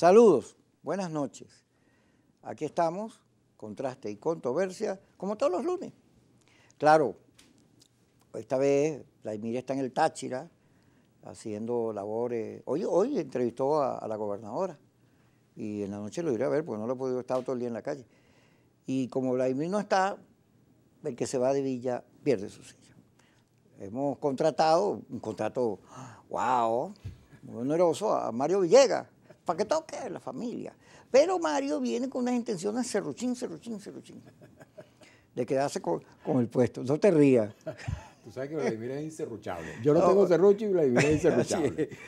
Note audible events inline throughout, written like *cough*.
Saludos, buenas noches. Aquí estamos, contraste y controversia, como todos los lunes. Claro, esta vez Vladimir está en el Táchira haciendo labores. Hoy, hoy entrevistó a, la gobernadora y en la noche lo iré a ver porque no lo he podido estar todo el día en la calle. Y como Vladimir no está, el que se va de Villa pierde su silla. Hemos contratado, un contrato, wow, muy oneroso, a Mario Villegas para que todo quede en la familia. Pero Mario viene con unas intenciones cerruchín, cerruchín, cerruchín, de quedarse con, el puesto. No te rías. Tú sabes que Vladimir es inserruchable. Yo no, tengo cerrucho y Vladimir es inserruchable. *laughs*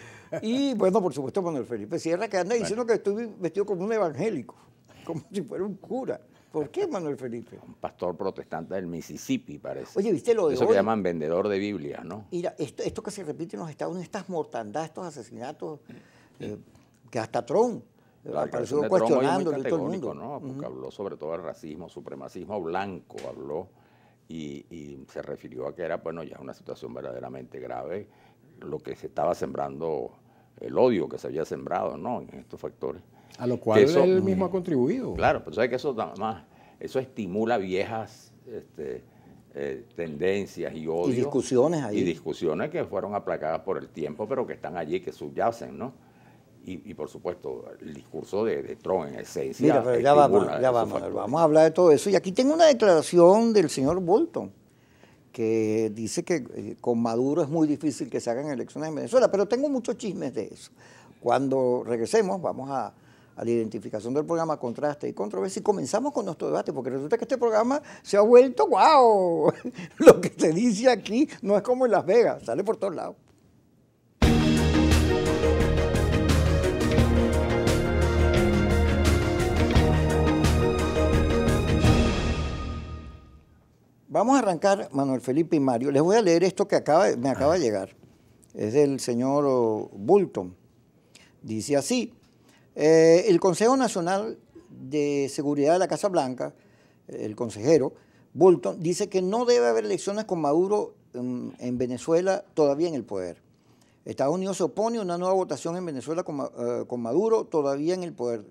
Y bueno, por supuesto, Manuel Felipe Sierra, que anda diciendo que estoy vestido como un evangélico, *laughs* como si fuera un cura. ¿Por qué Manuel Felipe? Un pastor protestante del Mississippi, parece. Oye, ¿viste lo de Eso hoy? que llaman vendedor de Biblia, ¿no? Mira, esto, esto que se repite en los Estados Unidos, estas mortandades, estos asesinatos. Eh, que hasta Trump apareció cuestionando todo el mundo. Porque habló sobre todo el racismo, supremacismo blanco, habló y, se refirió a que era, bueno, ya una situación verdaderamente grave, lo que se estaba sembrando, el odio que se había sembrado, ¿no? En estos factores. A lo cual él mismo ha contribuido. Claro, pero pues, sabes que eso más, eso estimula viejas este, eh, tendencias y odios. Y discusiones ahí. Y discusiones que fueron aplacadas por el tiempo, pero que están allí, que subyacen, ¿no? y, por supuesto el discurso de, Trump en esencia. Mira, ya vamos, vamos, a hablar de todo eso. Y aquí tengo una declaración del señor Bolton que dice que eh, con Maduro es muy difícil que se hagan elecciones en Venezuela, pero tengo muchos chismes de eso. Cuando regresemos vamos a, a la identificación del programa Contraste y Controversia y comenzamos con nuestro debate, porque resulta que este programa se ha vuelto, wow, *laughs* lo que se dice aquí no es como en Las Vegas, sale por todos lados. Vamos a arrancar, Manuel Felipe y Mario. Les voy a leer esto que me ah. acaba de llegar. Es del señor oh, Bulton. Dice así, eh, el Consejo Nacional de Seguridad de la Casa Blanca, el consejero Bolton, dice que no debe haber elecciones con Maduro mm, en, Venezuela todavía en el poder. Estados Unidos se opone a una nueva votación en Venezuela con, eh, Maduro todavía en el poder.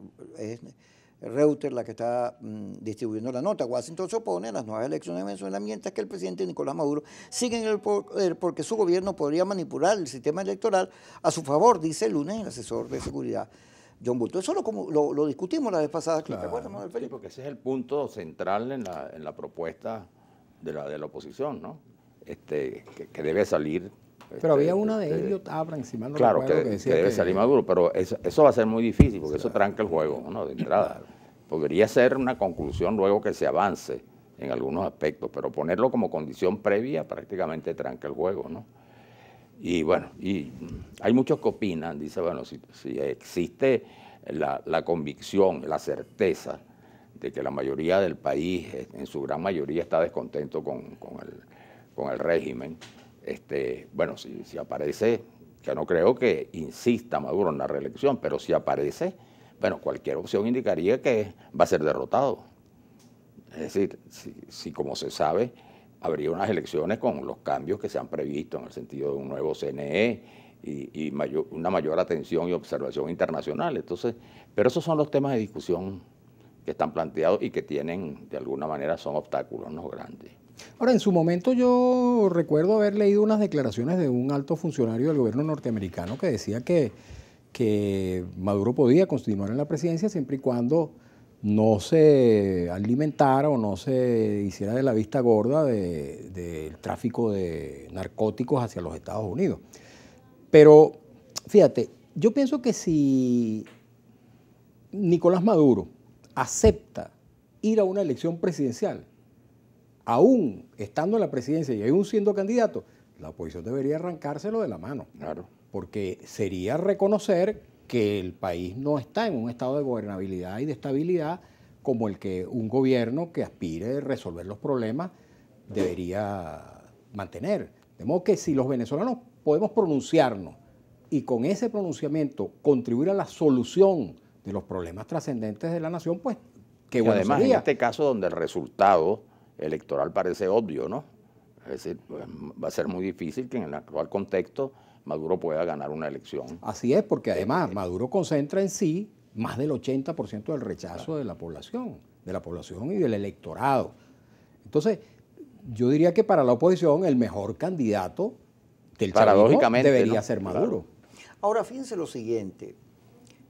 Reuter, la que está mm, distribuyendo la nota. Washington se opone a las nuevas elecciones de Venezuela mientras que el presidente Nicolás Maduro sigue en el poder porque su gobierno podría manipular el sistema electoral a su favor, dice el lunes el asesor de seguridad. John Bulto, eso lo, discutimos la vez pasada, claro. ¿te acuerdas, Manuel Felipe? Sí, porque ese es el punto central en la, propuesta de la, oposición, ¿no? Este, que debe salir este, pero había una de ellos, encima de claro, que, debe salir Maduro, pero eso, va a ser muy difícil, porque eso tranca el juego, ¿no? De entrada. Podría ser una conclusión luego que se avance en algunos aspectos, pero ponerlo como condición previa prácticamente tranca el juego, ¿no? Y bueno, y hay muchos que opinan, dice, bueno, si, existe la, convicción, la certeza de que la mayoría del país, en su gran mayoría, está descontento con, el, con el régimen, este, bueno, si, aparece, que no creo que insista Maduro en la reelección, pero si aparece, bueno, cualquier opción indicaría que va a ser derrotado. Es decir, si, como se sabe, habría unas elecciones con los cambios que se han previsto en el sentido de un nuevo CNE y, una mayor atención y observación internacional. Entonces, pero esos son los temas de discusión que están planteados y que tienen, de alguna manera, son obstáculos no grandes. Ahora, en su momento yo recuerdo haber leído unas declaraciones de un alto funcionario del gobierno norteamericano que decía que, que Maduro podía continuar en la presidencia siempre y cuando no se alimentara o no se hiciera de la vista gorda del tráfico de narcóticos hacia los Estados Unidos. Pero fíjate, yo pienso que si Nicolás Maduro acepta ir a una elección presidencial, aún estando en la presidencia y aún siendo candidato, la oposición debería arrancárselo de la mano. Claro. Porque sería reconocer que el país no está en un estado de gobernabilidad y de estabilidad como el que un gobierno que aspire a resolver los problemas debería mantener. De modo que si los venezolanos podemos pronunciarnos y con ese pronunciamiento contribuir a la solución de los problemas trascendentes de la nación, pues que bueno. Además, en este caso donde el resultado electoral parece obvio, ¿no? Es decir, pues, va a ser muy difícil que en el actual contexto Maduro pueda ganar una elección. Así es, porque eh, además eh. Maduro concentra en sí más del 80% del rechazo de la población, de la población y del electorado. Entonces, yo diría que para la oposición el mejor candidato del Paradójicamente, debería ser Maduro. Ahora, fíjense lo siguiente.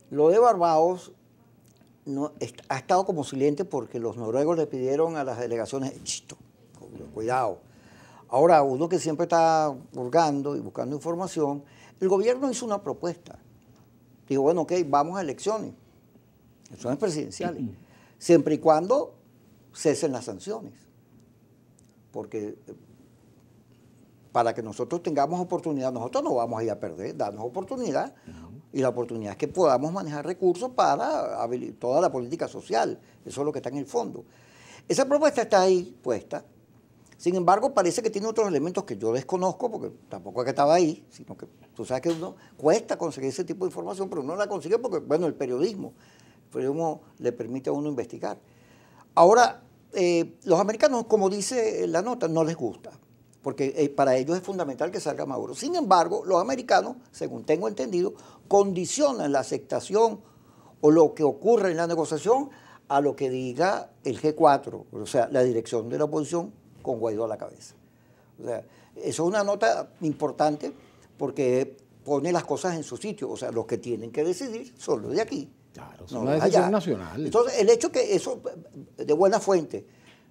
Lo de Barbados ha estado como silente porque los noruegos le pidieron a las delegaciones, cuidado. Ahora, uno que siempre está hurgando y buscando información, el gobierno hizo una propuesta. Dijo, bueno, ok, vamos a elecciones, elecciones presidenciales, *clears throat* siempre y cuando cesen las sanciones. Porque eh, para que nosotros tengamos oportunidad, nosotros no vamos a ir a perder, darnos oportunidad, y la oportunidad es que podamos manejar recursos para toda la política social. Eso es lo que está en el fondo. Esa propuesta está ahí puesta. Sin embargo, parece que tiene otros elementos que yo desconozco, porque tampoco es que estaba ahí, sino que tú sabes que uno cuesta conseguir ese tipo de información, pero uno la consigue porque, bueno, el periodismo, el periodismo le permite a uno investigar. Ahora, eh, los americanos, como dice la nota, no les gusta porque eh, para ellos es fundamental que salga Maduro. Sin embargo, los americanos, según tengo entendido, condicionan la aceptación o lo que ocurre en la negociación a lo que diga el G4, o sea, la dirección de la oposición con Guaidó a la cabeza. O sea, eso es una nota importante porque pone las cosas en su sitio, o sea, los que tienen que decidir son los de aquí. Claro, son no decisiones nacionales. Entonces, el hecho que eso, de buena fuente,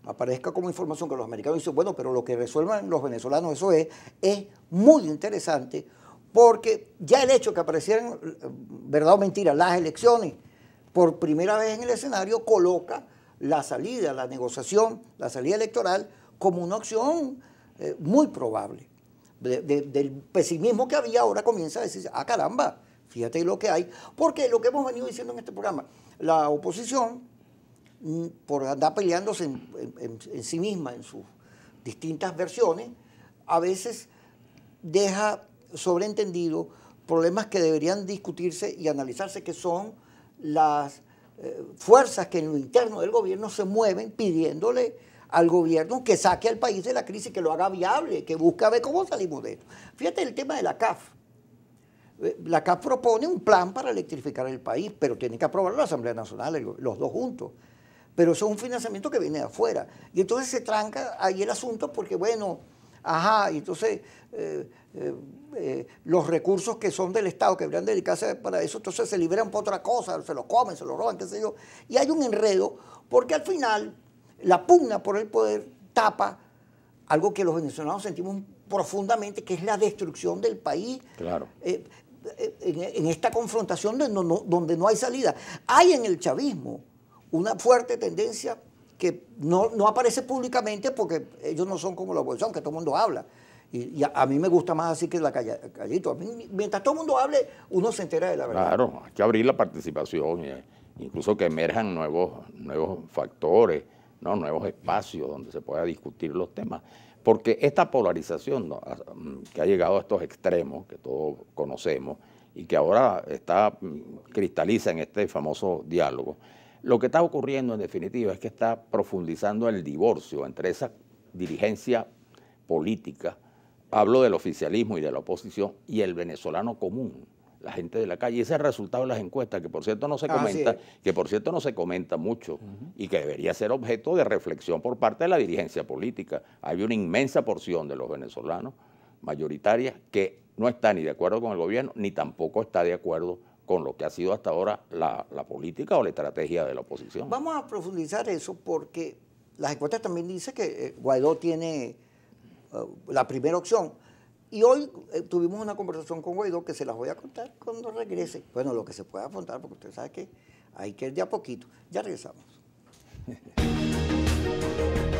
aparezca como información que los americanos dicen, bueno, pero lo que resuelvan los venezolanos, eso es, es muy interesante, porque ya el hecho que aparecieran, eh, verdad o mentira, las elecciones por primera vez en el escenario coloca la salida, la negociación, la salida electoral como una opción eh, muy probable. del pesimismo que había ahora comienza a decir, ah caramba, fíjate lo que hay, porque lo que hemos venido diciendo en este programa, la oposición Mm, por andar peleándose en, sí misma, en sus distintas versiones, a veces deja sobreentendido problemas que deberían discutirse y analizarse, que son las eh, fuerzas que en lo interno del gobierno se mueven pidiéndole al gobierno que saque al país de la crisis, que lo haga viable, que busque a ver cómo salimos de esto. Fíjate el tema de la CAF. Eh, la CAF propone un plan para electrificar el país, pero tiene que aprobarlo la Asamblea Nacional, los dos juntos pero eso es un financiamiento que viene de afuera. Y entonces se tranca ahí el asunto porque, bueno, ajá, y entonces eh, eh, eh, los recursos que son del Estado, que deberían dedicarse para eso, entonces se liberan para otra cosa, se lo comen, se lo roban, qué sé yo. Y hay un enredo porque al final la pugna por el poder tapa algo que los venezolanos sentimos profundamente, que es la destrucción del país. Claro. En, esta confrontación donde no hay salida. Hay en el chavismo una fuerte tendencia que no, aparece públicamente porque ellos no son como la oposición, que todo el mundo habla. Y, a, mí me gusta más así que la callito. mientras todo el mundo hable, uno se entera de la verdad. Claro, hay que abrir la participación, eh, incluso que emerjan nuevos, nuevos factores, ¿no? nuevos espacios donde se pueda discutir los temas. Porque esta polarización mm, que ha llegado a estos extremos que todos conocemos y que ahora está mm, cristaliza en este famoso diálogo, lo que está ocurriendo en definitiva es que está profundizando el divorcio entre esa dirigencia política, hablo del oficialismo y de la oposición, y el venezolano común, la gente de la calle. Ese es el resultado de las encuestas, que por cierto no se comenta, que por cierto no se comenta mucho, y que debería ser objeto de reflexión por parte de la dirigencia política. Hay una inmensa porción de los venezolanos mayoritarias que no está ni de acuerdo con el gobierno, ni tampoco está de acuerdo con lo que ha sido hasta ahora la, política o la estrategia de la oposición. Vamos a profundizar eso porque las encuestas también dicen que eh, Guaidó tiene eh, la primera opción. Y hoy eh, tuvimos una conversación con Guaidó que se las voy a contar cuando regrese. Bueno, lo que se pueda afrontar porque usted sabe que hay que ir de a poquito. Ya regresamos. *laughs*